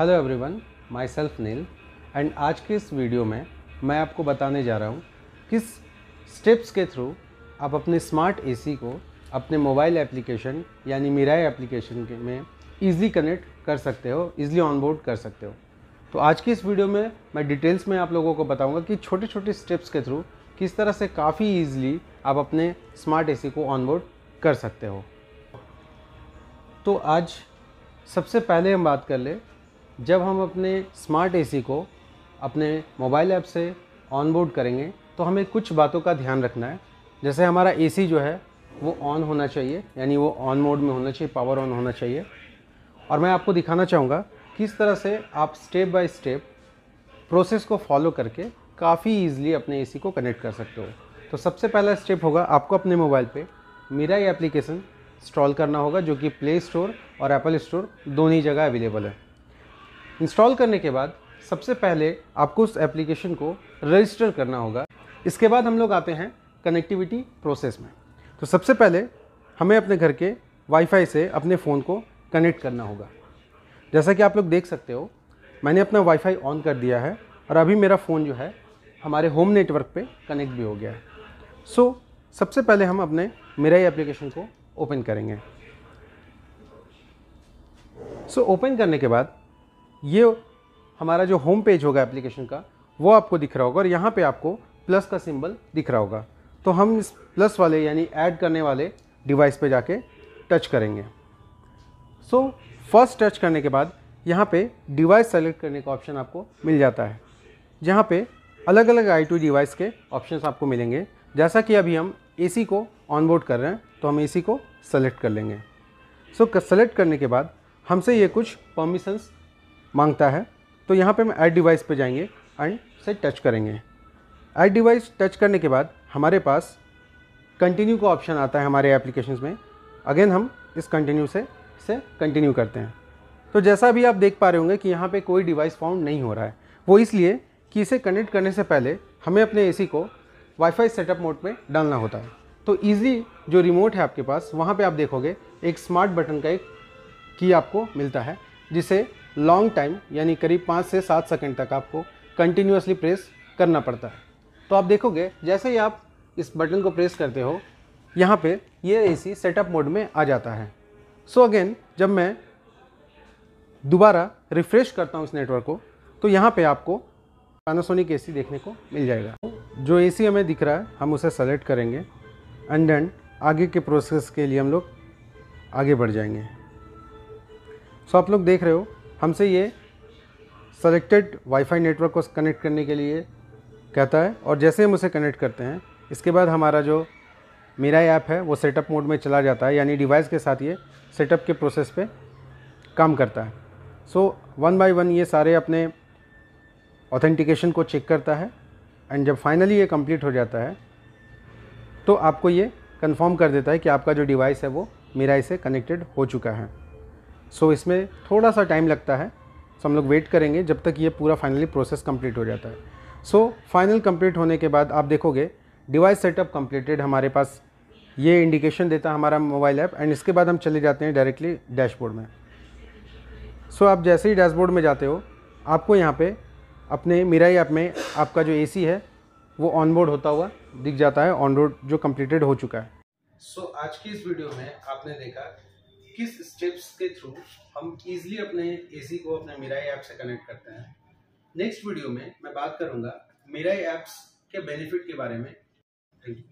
hello everyone myself Neel and आज के इस वीडियो में मैं आपको बताने जा रहा हूँ किस स्टेप्स के थ्रू आप अपने स्मार्ट एसी को अपने मोबाइल एप्लीकेशन यानी मिराई एप्लीकेशन में इजी कनेक्ट कर सकते हो ईज़िली ऑनबोर्ड कर सकते हो तो आज की इस वीडियो में मैं डिटेल्स में आप लोगों को बताऊँगा कि छोटे छोटे स्टेप्स के थ्रू किस तरह से काफ़ी ईजिली आप अपने स्मार्ट ए को ऑनबोर्ड कर सकते हो तो आज सबसे पहले हम बात कर ले जब हम अपने स्मार्ट एसी को अपने मोबाइल ऐप से ऑनबोर्ड करेंगे तो हमें कुछ बातों का ध्यान रखना है जैसे हमारा एसी जो है वो ऑन होना चाहिए यानी वो ऑन मोड में होना चाहिए पावर ऑन होना चाहिए और मैं आपको दिखाना चाहूँगा किस तरह से आप स्टेप बाय स्टेप प्रोसेस को फॉलो करके काफ़ी ईजिली अपने ए को कनेक्ट कर सकते हो तो सबसे पहला स्टेप होगा आपको अपने मोबाइल पे मेरा ये एप्लीकेशन इंस्टॉल करना होगा जो कि प्ले स्टोर और एप्पल स्टोर दोनों ही जगह अवेलेबल है इंस्टॉल करने के बाद सबसे पहले आपको उस एप्लीकेशन को रजिस्टर करना होगा इसके बाद हम लोग आते हैं कनेक्टिविटी प्रोसेस में तो सबसे पहले हमें अपने घर के वाईफाई से अपने फ़ोन को कनेक्ट करना होगा जैसा कि आप लोग देख सकते हो मैंने अपना वाईफाई ऑन कर दिया है और अभी मेरा फ़ोन जो है हमारे होम नेटवर्क पे कनेक्ट भी हो गया है सो so, सबसे पहले हम अपने मेरा ही एप्लीकेशन को ओपन करेंगे सो so, ओपन करने के बाद ये हमारा जो होम पेज होगा एप्लीकेशन का वो आपको दिख रहा होगा और यहाँ पे आपको प्लस का सिंबल दिख रहा होगा तो हम इस प्लस वाले यानी ऐड करने वाले डिवाइस पे जाके टच करेंगे सो फर्स्ट टच करने के बाद यहाँ पे डिवाइस सेलेक्ट करने का ऑप्शन आपको मिल जाता है जहाँ पे अलग अलग आई टू डिवाइस के ऑप्शन आपको मिलेंगे जैसा कि अभी हम ए को ऑनबोर्ड कर रहे हैं तो हम ए को सेलेक्ट कर लेंगे सो so, सेलेक्ट करने के बाद हमसे ये कुछ परमिशंस मांगता है तो यहाँ पे हम ऐड डिवाइस पे जाएंगे एंड से टच करेंगे ऐड डिवाइस टच करने के बाद हमारे पास कंटिन्यू का ऑप्शन आता है हमारे एप्लीकेशन में अगेन हम इस कंटिन्यू से इसे कंटिन्यू करते हैं तो जैसा भी आप देख पा रहे होंगे कि यहाँ पे कोई डिवाइस फाउंड नहीं हो रहा है वो इसलिए कि इसे कनेक्ट करने से पहले हमें अपने ए को वाईफाई सेटअप मोड में डालना होता है तो ईजी जो रिमोट है आपके पास वहाँ पे आप देखोगे एक स्मार्ट बटन का एक की आपको मिलता है जिसे लॉन्ग टाइम यानी करीब पाँच से सात सेकेंड तक आपको कंटिन्यूसली प्रेस करना पड़ता है तो आप देखोगे जैसे ही आप इस बटन को प्रेस करते हो यहाँ पे ये एसी सेटअप मोड में आ जाता है सो so अगेन जब मैं दोबारा रिफ़्रेश करता हूँ इस नेटवर्क को तो यहाँ पे आपको पानासोनिक एसी देखने को मिल जाएगा जो एसी हमें दिख रहा है हम उसे सेलेक्ट करेंगे एंड देन आगे के प्रोसेस के लिए हम लोग आगे बढ़ जाएंगे सो so आप लोग देख रहे हो हमसे ये सेलेक्टेड वाईफाई नेटवर्क को कनेक्ट करने के लिए कहता है और जैसे हम उसे कनेक्ट करते हैं इसके बाद हमारा जो मेरा ऐप है वो सेटअप मोड में चला जाता है यानी डिवाइस के साथ ये सेटअप के प्रोसेस पे काम करता है सो वन बाय वन ये सारे अपने ऑथेंटिकेशन को चेक करता है एंड जब फाइनली ये कंप्लीट हो जाता है तो आपको ये कंफर्म कर देता है कि आपका जो डिवाइस है वो मेरा इसे कनेक्टेड हो चुका है सो so, इसमें थोड़ा सा टाइम लगता है सो so, हम लोग वेट करेंगे जब तक ये पूरा फाइनली प्रोसेस कंप्लीट हो जाता है सो फाइनल कंप्लीट होने के बाद आप देखोगे डिवाइस सेटअप कंप्लीटेड हमारे पास ये इंडिकेशन देता हमारा मोबाइल ऐप एंड इसके बाद हम चले जाते हैं डायरेक्टली डैशबोर्ड में सो so, आप जैसे ही डैशबोर्ड में जाते हो आपको यहाँ पे अपने मिराई ऐप में आपका जो एसी है वो ऑन बोर्ड होता हुआ दिख जाता है ऑन रोड जो कम्प्लीटेड हो चुका है सो so, आज की इस वीडियो में आपने देखा किस स्टेप्स के थ्रू हम इजीली अपने एसी को अपने मिराई ऐप से कनेक्ट करते हैं नेक्स्ट वीडियो में मैं बात करूंगा मिराई ऐप्स के बेनिफिट के बारे में थैंक यू